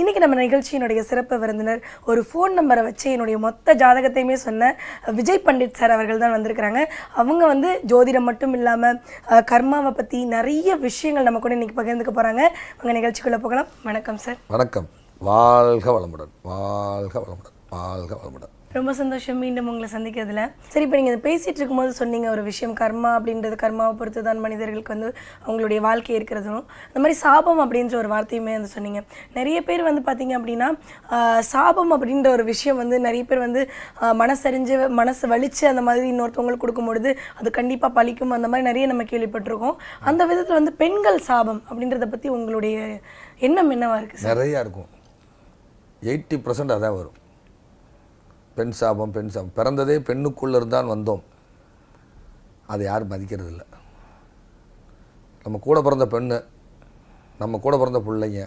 இன்றைக்கி நம்ம நிகழ்ச்சியினுடைய சிறப்பு விருந்தினர் ஒரு ஃபோன் நம்பரை வச்சு என்னுடைய மொத்த ஜாதகத்தையுமே சொன்ன விஜய் பண்டிட் சார் அவர்கள் தான் வந்திருக்கிறாங்க அவங்க வந்து ஜோதிடம் மட்டும் இல்லாமல் கர்மாவை பற்றி நிறைய விஷயங்கள் நம்ம கூட இன்னைக்கு பகிர்ந்துக்க போகிறாங்க அவங்க நிகழ்ச்சிக்குள்ளே போகலாம் வணக்கம் சார் வணக்கம் வாழ்க வளமுடன் வாழ்க வளமுடன் வாழ்க வளமுடன் ரொம்ப சந்தோஷம் மீண்டும் உங்களை சந்திக்கிறதுல சரி இப்போ நீங்கள் பேசிகிட்டு இருக்கும்போது சொன்னீங்க ஒரு விஷயம் கர்மா அப்படின்றது கர்மாவை பொறுத்து தான் மனிதர்களுக்கு வந்து அவங்களுடைய வாழ்க்கை இருக்கிறதும் அந்த மாதிரி சாபம் அப்படின்ற ஒரு வார்த்தையுமே வந்து சொன்னீங்க நிறைய பேர் வந்து பார்த்தீங்க அப்படின்னா சாபம் அப்படின்ற ஒரு விஷயம் வந்து நிறைய பேர் வந்து மனசறிஞ்சு மனசு வலிச்சு அந்த மாதிரி இன்னொருத்தவங்களுக்கு கொடுக்கும்பொழுது அது கண்டிப்பாக பழிக்கும் அந்த மாதிரி நிறைய நம்ம கேள்விப்பட்டிருக்கோம் அந்த விதத்தில் வந்து பெண்கள் சாபம் அப்படின்றத பற்றி உங்களுடைய எண்ணம் என்னவாக இருக்குது நிறையா இருக்கும் எயிட்டி பர்சன்ட் அதான் வரும் பெண் சாபம் பெண் சாபம் பிறந்ததே பெண்ணுக்குள்ளே இருந்தான் வந்தோம் அதை யாரும் மதிக்கிறது இல்லை நம்ம கூட பிறந்த பெண்ணு நம்ம கூட பிறந்த பிள்ளைங்க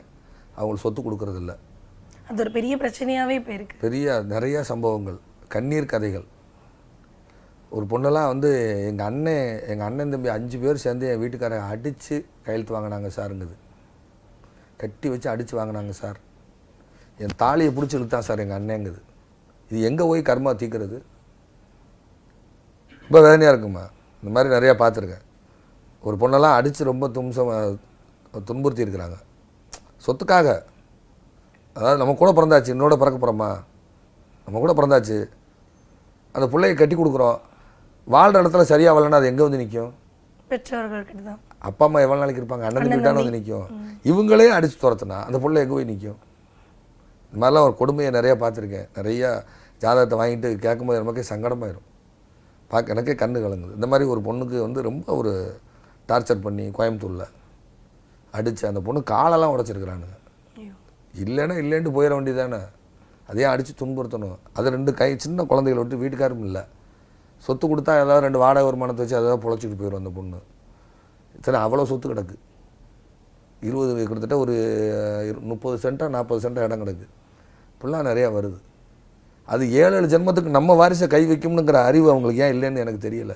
அவங்களுக்கு சொத்து இல்லை அது ஒரு பெரிய பிரச்சனையாகவே இப்போ இருக்கு பெரிய நிறைய சம்பவங்கள் கண்ணீர் கதைகள் ஒரு பொண்ணெல்லாம் வந்து எங்கள் அண்ணன் எங்கள் அண்ணன் தம்பி அஞ்சு பேர் சேர்ந்து என் வீட்டுக்காரங்க அடித்து கையெழுத்து வாங்கினாங்க சாருங்குது கட்டி வச்சு அடித்து வாங்கினாங்க சார் என் தாலியை பிடிச்சி இழுத்தான் சார் எங்கள் அண்ணங்குது இது எங்கே போய் கர்மா தீக்கிறது ரொம்ப வேதனையாக இருக்குமா இந்த மாதிரி நிறையா பார்த்துருக்கேன் ஒரு பொண்ணெல்லாம் அடித்து ரொம்ப தும்சம் துன்புறுத்தி இருக்கிறாங்க சொத்துக்காக அதாவது நம்ம கூட பிறந்தாச்சு இன்னோட பிறக்க போகிறோமா நம்ம கூட பிறந்தாச்சு அந்த பிள்ளைய கட்டி கொடுக்குறோம் வாழ்கிற இடத்துல சரியாக வரலன்னா அது எங்கே வந்து நிற்கும் பெற்றோர்கள் அப்பா அம்மா எவ்வளோ நாளைக்கு இருப்பாங்க அண்ணன் கிட்டான வந்து நிற்கும் இவங்களே அடித்து துரத்துனா அந்த பிள்ளை எங்கே போய் நிற்கும் இந்த மாதிரிலாம் ஒரு கொடுமையை நிறையா பார்த்துருக்கேன் நிறையா ஜாதகத்தை வாங்கிட்டு கேட்கும்போது நமக்கே சங்கடமாயிடும் பார்க்க எனக்கே கண்ணு கலங்குது இந்த மாதிரி ஒரு பொண்ணுக்கு வந்து ரொம்ப ஒரு டார்ச்சர் பண்ணி கோயம்புத்தூரில் அடித்து அந்த பொண்ணு காலெல்லாம் உடச்சிருக்கிறானுங்க இல்லைன்னா இல்லைன்ட்டு போயிட வேண்டியதானே அதையே அடித்து துன்புறுத்தணும் அது ரெண்டு கை சின்ன குழந்தைகள் விட்டு வீட்டுக்காரும் இல்லை சொத்து கொடுத்தா ஏதாவது ரெண்டு வாடகை வருமானத்தை வச்சு அதாவது பொழைச்சிட்டு போயிடும் அந்த பொண்ணு சரி அவ்வளோ சொத்து கிடக்கு இருபது கிட்டத்தட்ட ஒரு முப்பது சென்ட்டாக நாற்பது சென்ட்டாக இடம் கிடக்குது இப்படிலாம் நிறையா வருது அது ஏழு ஏழு ஜென்மத்துக்கு நம்ம வாரிசை கை வைக்கும்னுங்கிற அறிவு அவங்களுக்கு ஏன் இல்லைன்னு எனக்கு தெரியல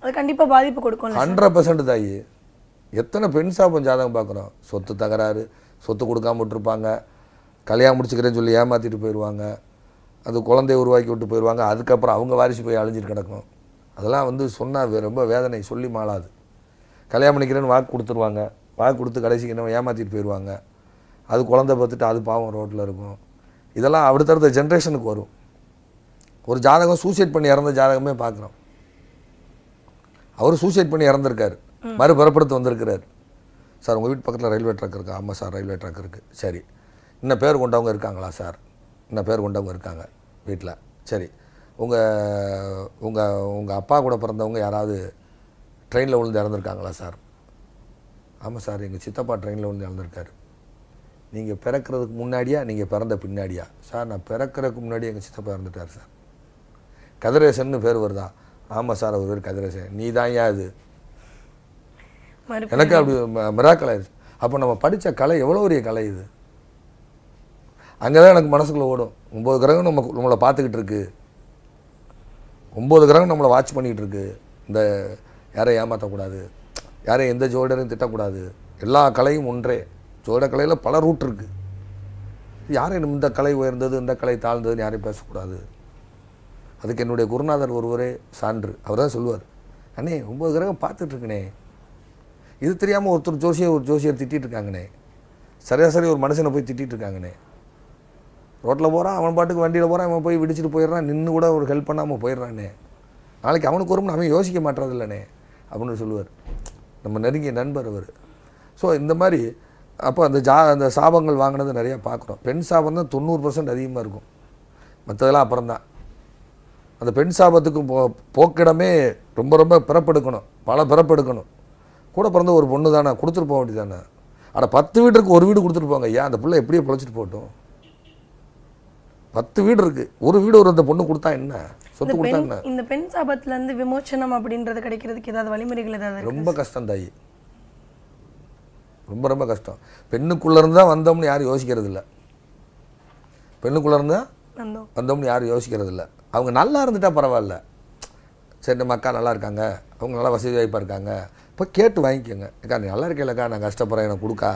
அது கண்டிப்பாக பாதிப்பு கொடுக்கும் ஹண்ட்ரட் பர்சன்ட் தாய் எத்தனை பெண் சாபம் ஜாதகம் பார்க்குறோம் சொத்து தகராறு சொத்து கொடுக்காம விட்டுருப்பாங்க கல்யாணம் முடிச்சுக்கிறேன்னு சொல்லி ஏமாற்றிட்டு போயிடுவாங்க அது குழந்தைய உருவாக்கி விட்டு போயிடுவாங்க அதுக்கப்புறம் அவங்க வாரிசு போய் அழிஞ்சிட்டு கிடக்கும் அதெல்லாம் வந்து சொன்னால் ரொம்ப வேதனை சொல்லி மாளாது கல்யாணம் பண்ணிக்கிறேன்னு வாக்கு கொடுத்துருவாங்க வாக்கு கொடுத்து கடைசிக்கு என்ன ஏமாற்றிட்டு போயிடுவாங்க அது குழந்தை பார்த்துட்டு அது பாவம் ரோட்டில் இருக்கும் இதெல்லாம் அடுத்தடுத்த ஜென்ரேஷனுக்கு வரும் ஒரு ஜாதகம் சூசைட் பண்ணி இறந்த ஜாதகமே பார்க்குறோம் அவர் சூசைட் பண்ணி இறந்துருக்கார் மறுபிறப்படுத்து வந்திருக்கிறார் சார் உங்கள் வீட்டு பக்கத்தில் ரயில்வே ட்ராக் இருக்கா ஆமாம் சார் ரயில்வே ட்ராக் இருக்குது சரி இன்னும் பேர் கொண்டவங்க இருக்காங்களா சார் இன்னும் பேர் கொண்டவங்க இருக்காங்க வீட்டில் சரி உங்கள் உங்கள் உங்கள் அப்பா கூட பிறந்தவங்க யாராவது ட்ரெயினில் விழுந்து இறந்துருக்காங்களா சார் ஆமாம் சார் எங்கள் சித்தப்பா ட்ரெயினில் விழுந்து இறந்துருக்காரு நீங்கள் பிறக்கிறதுக்கு முன்னாடியா நீங்கள் பிறந்த பின்னாடியா சார் நான் பிறக்கிறதுக்கு முன்னாடி எங்கள் சித்தப்பா இறந்துட்டார் சார் கதிரேசன் பேர் வருதா ஆமாம் சார் அவர் பேர் கதிரேசன் நீ தான் ஏன் அது எனக்கு அப்படி மிராக்கல் ஆயிடுச்சு அப்போ நம்ம படித்த கலை எவ்வளோ பெரிய கலை இது அங்கே தான் எனக்கு மனசுக்குள்ளே ஓடும் ஒம்பது கிரகம் நம்ம நம்மளை பார்த்துக்கிட்டு இருக்கு ஒம்பது கிரகம் நம்மளை வாட்ச் பண்ணிக்கிட்டு இருக்கு இந்த யாரையும் ஏமாற்றக்கூடாது யாரையும் எந்த ஜோடரையும் திட்டக்கூடாது எல்லா கலையும் ஒன்றே ஜோடக்கலையில் பல ரூட் இருக்குது யாரும் இந்த கலை உயர்ந்தது இந்த கலை தாழ்ந்ததுன்னு யாரையும் பேசக்கூடாது அதுக்கு என்னுடைய குருநாதர் ஒருவரே சான்று அவர் தான் சொல்லுவார் அண்ணே ஒம்பது கிரகம் பார்த்துட்ருக்கனே இது தெரியாமல் ஒருத்தர் ஜோசியர் ஒரு ஜோசியர் திட்டிகிட்டு இருக்காங்கண்ணே சராசரி ஒரு மனுஷனை போய் திட்டிகிட்டு இருக்காங்கண்ணே ரோட்டில் போகிறான் அவன் பாட்டுக்கு வண்டியில் போகிறான் அவன் போய் விடிச்சிட்டு போயிடுறான் நின்று கூட ஒரு ஹெல்ப் பண்ணாமல் போயிடுறானே நாளைக்கு அவனுக்கு வரும்னு அவன் யோசிக்க மாட்டுறதில்லண்ணே அப்படின்னு சொல்லுவார் நம்ம நெருங்கிய நண்பர் அவர் ஸோ இந்த மாதிரி அப்போ அந்த ஜா அந்த சாபங்கள் வாங்கினது நிறையா பார்க்குறோம் பெண் சாபம் தான் தொண்ணூறு பர்சன்ட் அதிகமாக இருக்கும் மற்றதெல்லாம் அப்புறம்தான் தான் அந்த பெண் சாபத்துக்கு போ போக்கிடமே ரொம்ப ரொம்ப பிறப்பெடுக்கணும் பல பிறப்பெடுக்கணும் கூட பிறந்த ஒரு பொண்ணு தானே கொடுத்துட்டு போக வேண்டியதானே ஆனால் பத்து வீட்டுக்கு ஒரு வீடு கொடுத்துட்டு போங்க ஐயா அந்த பிள்ளை எப்படியே பிழைச்சிட்டு போட்டோம் பத்து வீடு இருக்கு ஒரு வீடு ஒரு அந்த பொண்ணு கொடுத்தா என்ன சொத்து கொடுத்தா என்ன இந்த பெண் சாபத்துல இருந்து விமோச்சனம் அப்படின்றது கிடைக்கிறதுக்கு ஏதாவது வழிமுறைகள் ஏதாவது ரொம்ப கஷ்டம் தாயி ரொம்ப ரொம்ப கஷ்டம் பெண்ணுக்குள்ளே இருந்தால் வந்தோம்னு யாரும் யோசிக்கிறது இல்லை பெண்ணுக்குள்ளேருந்து தான் வந்தோம்னு யாரும் யோசிக்கிறது இல்லை அவங்க நல்லா இருந்துட்டா பரவாயில்ல சரி நம்ம அக்கா நல்லா இருக்காங்க அவங்க நல்லா வசதி வாய்ப்பாக இருக்காங்க இப்போ கேட்டு வாங்கிக்கோங்க அக்கா நீ நல்லா இருக்கலக்கா நான் கஷ்டப்படுறேன் எனக்கு கொடுக்கா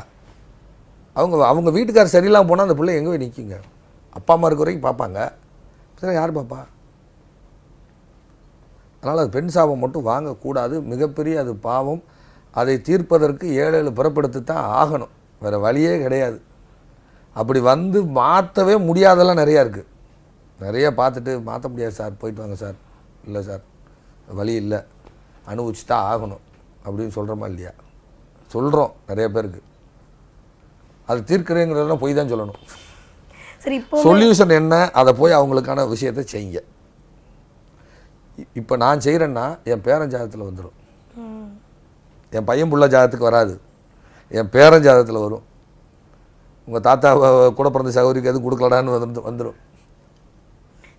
அவங்க அவங்க வீட்டுக்கார் சரியில்லாமல் போனால் அந்த பிள்ளை எங்கே போய் நிற்குங்க அப்பா அம்மா இருக்க வரைக்கும் பார்ப்பாங்க சரி யார் பார்ப்பா அதனால் அது பெண் சாபம் மட்டும் வாங்கக்கூடாது மிகப்பெரிய அது பாவம் அதை தீர்ப்பதற்கு ஏழு ஏழு புறப்படுத்தி தான் ஆகணும் வேறு வழியே கிடையாது அப்படி வந்து மாற்றவே முடியாதெல்லாம் நிறையா இருக்குது நிறையா பார்த்துட்டு மாற்ற முடியாது சார் போயிட்டு வாங்க சார் இல்லை சார் வழி இல்லை அனுபவிச்சு தான் ஆகணும் அப்படின்னு சொல்கிறோமா இல்லையா சொல்கிறோம் நிறைய பேருக்கு அது தீர்க்கிறேங்கிறதெல்லாம் போய் தான் சொல்லணும் சரி சொல்யூஷன் என்ன அதை போய் அவங்களுக்கான விஷயத்தை செய்யுங்க இப்போ நான் செய்கிறேன்னா என் பேரன் ஜாதத்தில் வந்துடும் என் பையன் புள்ள ஜாதகத்துக்கு வராது என் பேரன் ஜாதகத்தில் வரும் உங்கள் தாத்தா கூட பிறந்த சகோதரிக்கு எதுவும் கொடுக்கலடான்னு வந்து வந்துடும்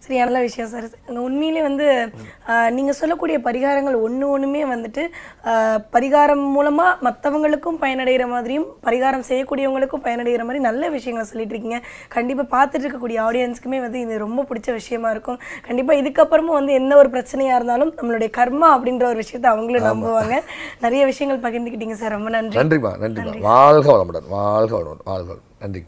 சரியான விஷயம் சார் உண்மையிலே வந்து நீங்கள் சொல்லக்கூடிய பரிகாரங்கள் ஒன்று ஒன்றுமே வந்துட்டு பரிகாரம் மூலமாக மற்றவங்களுக்கும் பயனடைகிற மாதிரியும் பரிகாரம் செய்யக்கூடியவங்களுக்கும் பயனடைகிற மாதிரி நல்ல விஷயங்களை சொல்லிட்டு இருக்கீங்க கண்டிப்பாக பார்த்துட்டு இருக்கக்கூடிய ஆடியன்ஸுக்குமே வந்து இது ரொம்ப பிடிச்ச விஷயமா இருக்கும் கண்டிப்பாக இதுக்கப்புறமும் வந்து எந்த ஒரு பிரச்சனையாக இருந்தாலும் நம்மளுடைய கர்மா அப்படின்ற ஒரு விஷயத்த அவங்களும் நம்புவாங்க நிறைய விஷயங்கள் பகிர்ந்துக்கிட்டீங்க சார் ரொம்ப நன்றி நன்றிமா நன்றி வாழ்க வளமுடன் வாழ்க வளமுடன் வாழ்க நன்றி